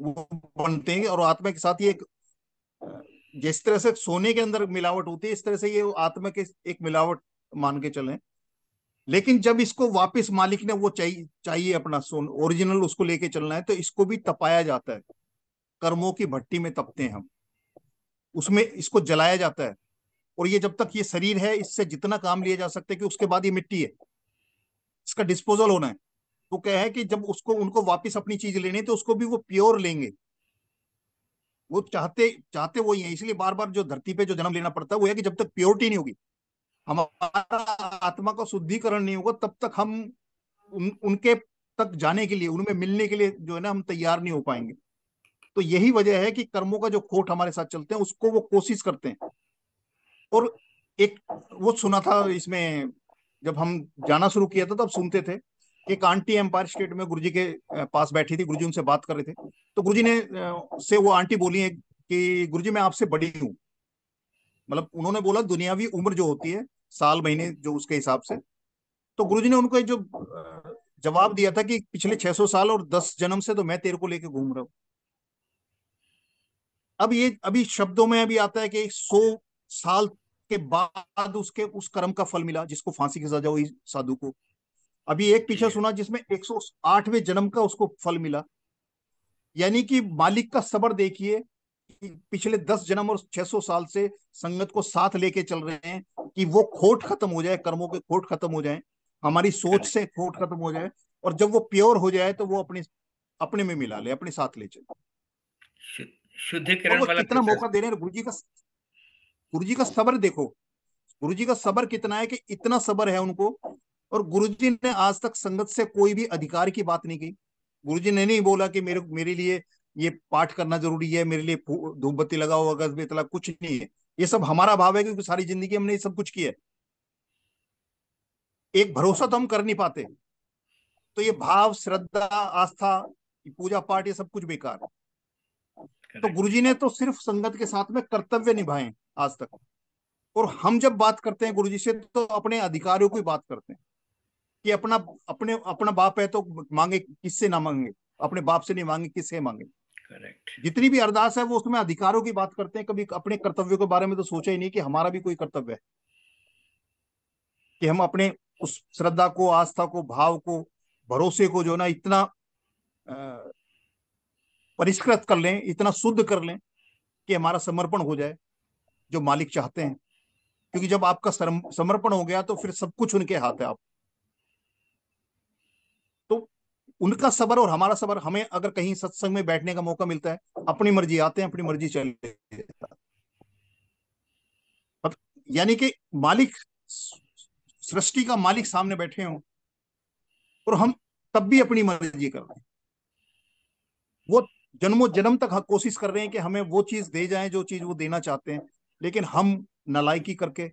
वो बनते हैं और आत्मा के साथ ये एक जिस तरह से सोने के अंदर मिलावट होती है इस तरह से ये आत्मा के एक मिलावट मान के चले लेकिन जब इसको वापस मालिक ने वो चाहिए चाहिए अपना सोन ओरिजिनल उसको लेके चलना है तो इसको भी तपाया जाता है कर्मों की भट्टी में तपते हैं हम उसमें इसको जलाया जाता है और ये जब तक ये शरीर है इससे जितना काम लिया जा सकते है कि उसके बाद ये मिट्टी है इसका डिस्पोजल होना है तो कह है कि जब उसको उनको वापस अपनी चीज लेनी है तो उसको भी वो प्योर लेंगे वो चाहते चाहते वही है इसलिए बार बार जो धरती पे जो जन्म लेना पड़ता है वो है कि जब तक प्योरिटी नहीं होगी हमारा आत्मा का शुद्धिकरण नहीं होगा तब तक हम उन, उनके तक जाने के लिए उनमें मिलने के लिए जो है ना हम तैयार नहीं हो पाएंगे तो यही वजह है कि कर्मों का जो खोट हमारे साथ चलते हैं उसको वो कोशिश करते हैं और एक वो सुना था इसमें जब हम जाना शुरू किया था तब सुनते थे एक आंटी एम्पायर स्टेट में गुरुजी के पास बैठी थी गुरुजी उनसे बात कर रहे थे तो गुरुजी ने से वो आंटी बोली है कि गुरुजी मैं आपसे बड़ी हूँ मतलब उन्होंने बोला दुनियावी उम्र जो होती है साल महीने जो उसके हिसाब से तो गुरु ने उनको जो जवाब दिया था कि पिछले 600 साल और 10 जन्म से तो मैं तेरे को लेके घूम रहा हूं अब ये अभी शब्दों में अभी आता है कि 100 साल के बाद उसके उस कर्म का फल मिला जिसको फांसी की सजा हुई साधु को अभी एक पीछे सुना जिसमें 108वें जन्म का उसको फल मिला यानी कि मालिक का सबर देखिए पिछले दस जन्म और छह सौ साल से संगत को साथ लेके चल रहे हैं कि वो खोट खत्म हो जाए कर्मों के खोट खत्म हो जाए हमारी सोच से खोट खत्म हो जाए और जब वो प्योर हो जाए तो वो अपने अपने में मिला ले अपने साथ ले चले शुद्धिकरण कितना मौका दे रहे हैं गुरु जी का गुरु जी का सबर देखो गुरु जी का सबर कितना है कि इतना सबर है उनको और गुरु जी ने आज तक संगत से कोई भी अधिकार की बात नहीं की गुरु जी ने नहीं बोला कि मेरे मेरे लिए ये पाठ करना जरूरी है मेरे लिए धूप बत्ती लगाओ अगर इतना कुछ नहीं है ये सब हमारा भाव है क्योंकि सारी जिंदगी हमने ये सब कुछ किया एक भरोसा तो हम कर नहीं पाते तो ये भाव श्रद्धा आस्था पूजा पाठ ये सब कुछ बेकार है तो गुरुजी ने तो सिर्फ संगत के साथ में कर्तव्य निभाए आज तक और हम जब बात करते हैं गुरुजी से तो अपने अधिकारियों की बात करते हैं कि अपना अपने अपना बाप है तो मांगे किससे ना मांगे अपने बाप से नहीं मांगे किससे मांगे जितनी भी अरदास है वो उसमें अधिकारों की बात करते हैं कभी अपने कर्तव्यों के बारे में तो सोचा ही नहीं कि हमारा भी कोई कर्तव्य है कि हम अपने उस श्रद्धा को आस्था को भाव को भरोसे को जो ना इतना परिष्कृत कर लें इतना शुद्ध कर लें कि हमारा समर्पण हो जाए जो मालिक चाहते हैं क्योंकि जब आपका समर्पण हो गया तो फिर सब कुछ उनके हाथ है आप उनका सबर और हमारा सबर हमें अगर कहीं सत्संग में बैठने का मौका मिलता है अपनी मर्जी आते हैं अपनी मर्जी चले मतलब यानी कि मालिक सृष्टि का मालिक सामने बैठे हो और हम तब भी अपनी मर्जी कर रहे हैं वो जन्मों जन्म तक कोशिश कर रहे हैं कि हमें वो चीज दे जाए जो चीज वो देना चाहते हैं लेकिन हम नलायकी करके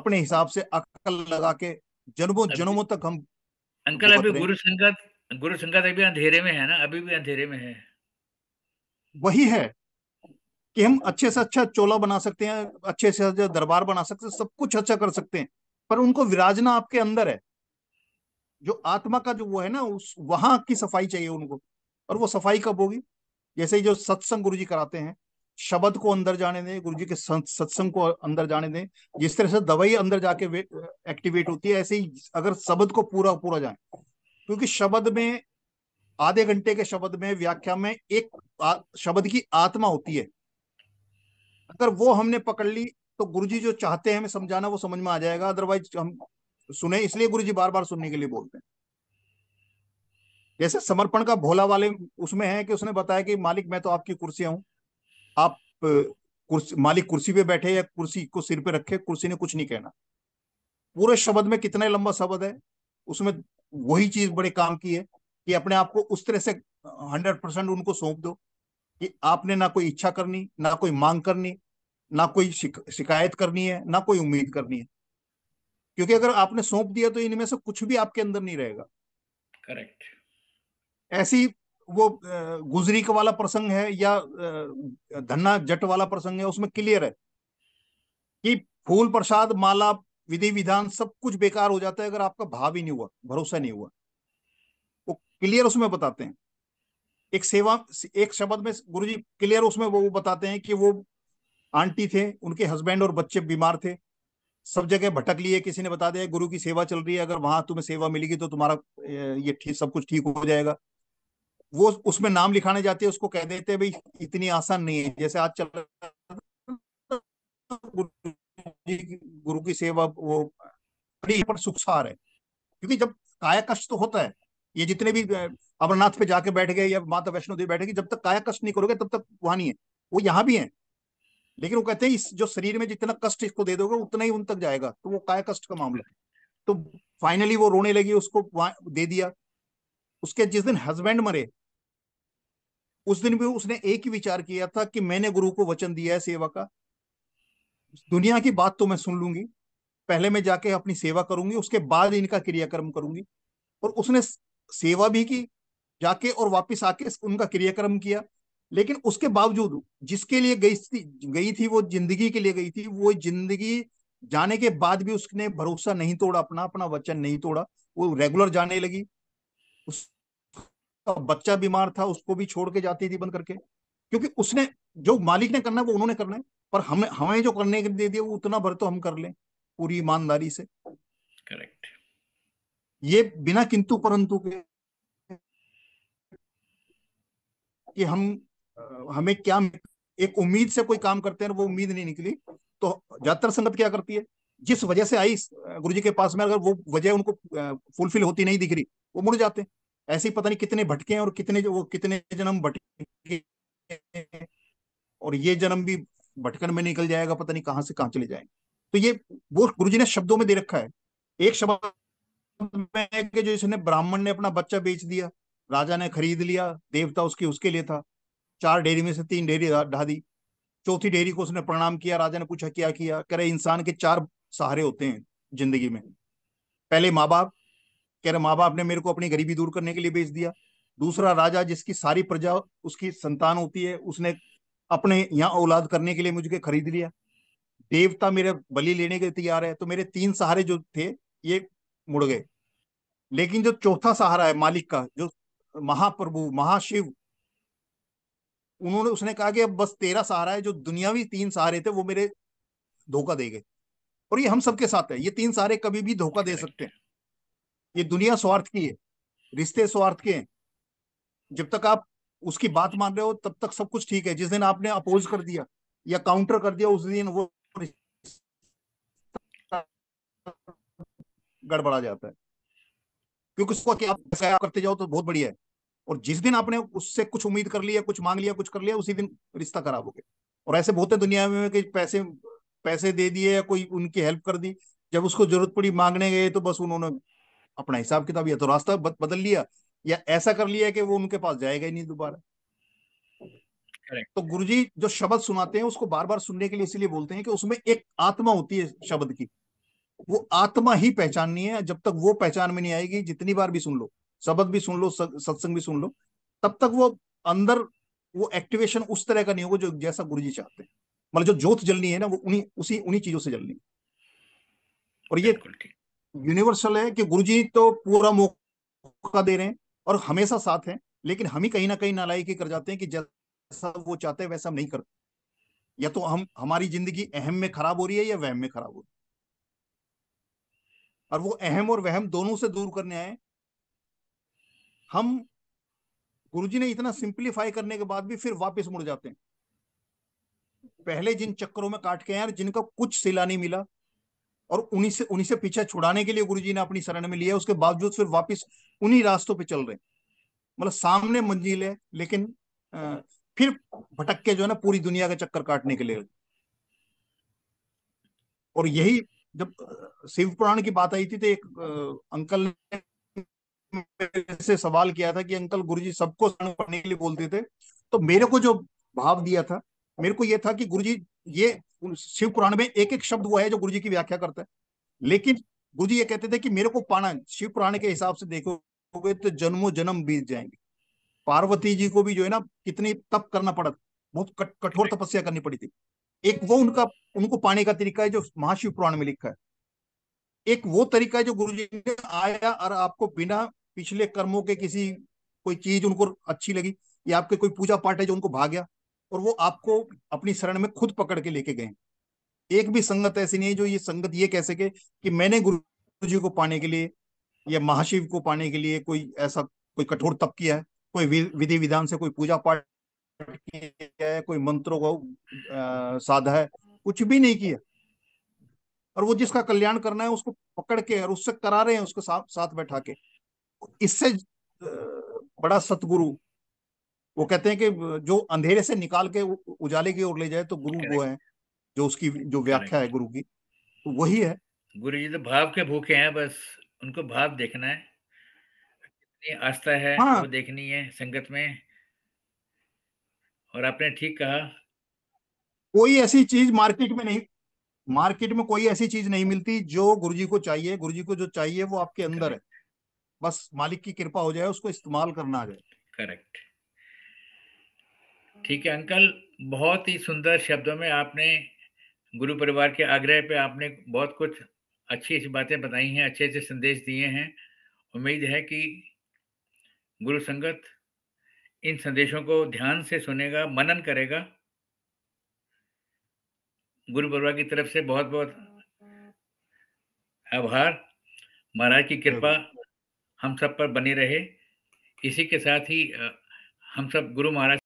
अपने हिसाब से अकल लगा के जन्मों जन्मों तक हम अंकल अभी गुरु संगत गुरु संगत अभी अंधेरे में है ना अभी भी अंधेरे में है वही है कि हम अच्छे से अच्छा चोला बना सकते हैं अच्छे से अच्छा दरबार बना सकते हैं सब कुछ अच्छा कर सकते हैं पर उनको विराजना आपके अंदर है जो आत्मा का जो वो है ना उस वहां की सफाई चाहिए उनको और वो सफाई कब होगी जैसे ही जो सत्संग गुरु जी कराते हैं शब्द को अंदर जाने दें गुरु जी के सत्संग को अंदर जाने दें जिस तरह से दवाई अंदर जाके एक्टिवेट होती है ऐसे ही अगर शब्द को पूरा पूरा जाए क्योंकि शब्द में आधे घंटे के शब्द में व्याख्या में एक शब्द की आत्मा होती है अगर वो हमने पकड़ ली तो गुरु जी जो चाहते हैं हमें समझाना वो समझ में आ जाएगा अदरवाइज हम सुने इसलिए गुरु जी बार बार सुनने के लिए बोलते हैं जैसे समर्पण का भोला वाले उसमें है कि उसने बताया कि मालिक मैं तो आपकी कुर्सी हूं आप कुर्सी मालिक कुर्सी पे बैठे या कुर्सी को सिर पे रखे कुर्सी ने कुछ नहीं कहना पूरे शब्द में कितने लंबा शब्द है उसमें वही चीज बड़े काम की है कि अपने आप को उस तरह से हंड्रेड परसेंट उनको सौंप दो कि आपने ना कोई इच्छा करनी ना कोई मांग करनी ना कोई शिकायत करनी है ना कोई उम्मीद करनी है क्योंकि अगर आपने सौंप दिया तो इनमें से कुछ भी आपके अंदर नहीं रहेगा करेक्ट ऐसी वो गुजरी का वाला प्रसंग है या धन्ना जट वाला प्रसंग है उसमें क्लियर है कि फूल प्रसाद माला विधि विधान सब कुछ बेकार हो जाता है अगर आपका भाव ही नहीं हुआ भरोसा नहीं हुआ वो क्लियर उसमें बताते हैं एक सेवा एक शब्द में गुरु जी क्लियर उसमें वो बताते हैं कि वो आंटी थे उनके हस्बैंड और बच्चे बीमार थे सब जगह भटक लिए किसी ने बता दिया गुरु की सेवा चल रही है अगर वहां तुम्हें सेवा मिलेगी तो तुम्हारा ये ठीक सब कुछ ठीक हो जाएगा वो उसमें नाम लिखाने जाते हैं उसको कह देते हैं भाई इतनी आसान नहीं है जैसे आज चल रहा जी गुरु की सेवा वो पर सुखसार है क्योंकि जब काया कष्ट तो होता है ये जितने भी अमरनाथ पे जाके बैठ गए या माता वैष्णो देवी बैठेगी जब तक काया कष्ट नहीं करोगे तब तक वहां नहीं है वो यहाँ भी है लेकिन वो कहते हैं इस जो शरीर में जितना कष्ट इसको दे दोगे उतना ही उन तक जाएगा तो वो काया कष्ट का मामला है तो फाइनली वो रोने लगी उसको दे दिया उसके जिस दिन हस्बैंड मरे उस दिन भी उसने एक ही विचार किया था कि मैंने गुरु को वचन दिया है सेवा का दुनिया की बात तो मैं सुन लूंगी पहले मैं जाके अपनी सेवा करूंगी उसके बाद इनका क्रियाक्रम करूंगी और उसने सेवा भी की जाके और वापस आके उनका क्रियाक्रम किया लेकिन उसके बावजूद जिसके लिए गई थी गई थी वो जिंदगी के लिए गई थी वो जिंदगी जाने के बाद भी उसने भरोसा नहीं तोड़ा अपना अपना वचन नहीं तोड़ा वो रेगुलर जाने लगी उस बच्चा बीमार था उसको भी छोड़ के जाती थी बंद करके क्योंकि उसने जो मालिक ने करना है वो उन्होंने करना है पर हमें हमें जो करने के दे दिया वो उतना भर तो हम कर लें पूरी ईमानदारी से करेक्ट ये बिना किंतु परंतु के कि हम हमें क्या एक उम्मीद से कोई काम करते हैं वो उम्मीद नहीं निकली तो ज्यादातर संगत क्या करती है जिस वजह से आई गुरु जी के पास में अगर वो वजह उनको फुलफिल होती नहीं दिख रही वो मुड़ जाते हैं ऐसे ही पता नहीं कितने भटके हैं और कितने वो कितने जन्म भटके और ये जन्म भी भटकन में निकल जाएगा पता नहीं कहां से कहां चले जाएंगे तो ये वो गुरु जी ने शब्दों में दे रखा है एक शब्द में के जो इसने ब्राह्मण ने अपना बच्चा बेच दिया राजा ने खरीद लिया देवता उसकी उसके लिए था चार डेयरी में से तीन डेयरी ढा दी चौथी डेयरी को उसने प्रणाम किया राजा ने पूछा क्या किया कह रहे इंसान के चार सहारे होते हैं जिंदगी में पहले माँ बाप कह रहे माँ बाप ने मेरे को अपनी गरीबी दूर करने के लिए बेच दिया दूसरा राजा जिसकी सारी प्रजा उसकी संतान होती है उसने अपने यहाँ औलाद करने के लिए मुझे खरीद लिया देवता मेरे बलि लेने के लिए तैयार है तो मेरे तीन सहारे जो थे ये मुड़ गए लेकिन जो चौथा सहारा है मालिक का जो महाप्रभु महाशिव उन्होंने उसने कहा कि अब बस तेरा सहारा है जो दुनियावी तीन सहारे थे वो मेरे धोखा दे गए और ये हम सबके साथ है ये तीन सहारे कभी भी धोखा दे सकते हैं ये दुनिया स्वार्थ की है रिश्ते स्वार्थ के हैं जब तक आप उसकी बात मान रहे हो तब तक सब कुछ ठीक है जिस दिन आपने अपोज कर दिया या काउंटर कर दिया उस दिन वो गड़बड़ा जाता है क्योंकि उसको कि आप करते जाओ तो बहुत बढ़िया है और जिस दिन आपने उससे कुछ उम्मीद कर लिया कुछ मांग लिया कुछ कर लिया उसी दिन रिश्ता खराब हो गया और ऐसे बहुत है दुनिया में कि पैसे पैसे दे दिए या कोई उनकी हेल्प कर दी जब उसको जरूरत पड़ी मांगने गए तो बस उन्होंने अपना हिसाब किताब या तो रास्ता बदल लिया या ऐसा कर लिया है कि वो उनके पास जाएगा ही नहीं दोबारा तो गुरु जी जो शब्द सुनाते हैं उसको बार बार सुनने के लिए इसीलिए बोलते हैं कि उसमें एक आत्मा होती है शब्द की वो आत्मा ही पहचाननी है जब तक वो पहचान में नहीं आएगी जितनी बार भी सुन लो शब्द भी सुन लो सत्संग भी सुन लो तब तक वो अंदर वो एक्टिवेशन उस तरह का नहीं होगा जो जैसा गुरु जी चाहते हैं मतलब जो जोत जलनी है ना वो उन्हीं उसी उन्हीं चीजों से जलनी है और ये यूनिवर्सल है कि गुरु जी तो पूरा मौका दे रहे हैं और हमेशा साथ हैं लेकिन हम ही कहीं ना कहीं नालायकी कर जाते हैं कि जैसा वो चाहते हैं वैसा हम नहीं करते या तो हम हमारी जिंदगी अहम में खराब हो रही है या वहम में खराब हो रही है और वो अहम और वहम दोनों से दूर करने आए हम गुरु ने इतना सिंप्लीफाई करने के बाद भी फिर वापस मुड़ जाते हैं पहले जिन चक्करों में काट के आए और जिनका कुछ सिला नहीं मिला और उन्हीं से उन्हीं से पीछे छुड़ाने के लिए गुरु ने अपनी शरण में लिया उसके बावजूद फिर वापिस उन्हीं रास्तों पर चल रहे मतलब सामने मंजिल है लेकिन फिर भटक के जो है ना पूरी दुनिया का चक्कर काटने के लिए और यही जब शिव पुराण की बात आई थी तो एक अंकल ने से सवाल किया था कि अंकल गुरुजी सबको पढ़ने के लिए बोलते थे तो मेरे को जो भाव दिया था मेरे को यह था कि गुरुजी ये शिव पुराण में एक एक शब्द वो है जो गुरु जी की व्याख्या करता है लेकिन गुरु जी ये कहते थे कि मेरे को पाना शिव पुराण के हिसाब से देखोगे तो जन्मों जन्म बीत जाएंगे पार्वती जी को भी जो है ना कितनी तप करना पड़ा बहुत कठोर तपस्या करनी पड़ी थी एक वो उनका उनको पाने का तरीका है जो महाशिव पुराण में लिखा है एक वो तरीका है जो गुरु जी ने आया और आपको बिना पिछले कर्मों के किसी कोई चीज उनको अच्छी लगी या आपके कोई पूजा पाठ है जो उनको भाग गया और वो आपको अपनी शरण में खुद पकड़ के लेके गए एक भी संगत ऐसी नहीं है जो ये संगत ये कह सके कि मैंने गुरु जी को पाने के लिए या महाशिव को पाने के लिए कोई ऐसा कोई कठोर तप किया है कोई विधि विधान से कोई पूजा पाठ है कोई मंत्रों को साधा है कुछ भी नहीं किया और वो जिसका कल्याण करना है उसको पकड़ के और उससे करा रहे हैं उसको साथ साथ बैठा के इससे बड़ा सतगुरु वो कहते हैं कि जो अंधेरे से निकाल के उजाले की ओर ले जाए तो गुरु वो है जो उसकी जो व्याख्या है गुरु की तो वही है गुरु जी तो भाव के भूखे हैं बस उनको भाव देखना है कितनी आस्था है हाँ। वो देखनी है संगत में और आपने ठीक कहा कोई ऐसी चीज मार्केट में नहीं मार्केट में कोई ऐसी चीज नहीं मिलती जो गुरु जी को चाहिए गुरु जी को जो चाहिए वो आपके अंदर है बस मालिक की कृपा हो जाए उसको इस्तेमाल करना आ जाए करेक्ट ठीक है अंकल बहुत ही सुंदर शब्दों में आपने गुरु परिवार के आग्रह पे आपने बहुत कुछ अच्छी अच्छी बातें बताई हैं अच्छे अच्छे संदेश दिए हैं उम्मीद है कि गुरु संगत इन संदेशों को ध्यान से सुनेगा मनन करेगा गुरु परिवार की तरफ से बहुत बहुत आभार महाराज की कृपा हम सब पर बनी रहे इसी के साथ ही हम सब गुरु महाराज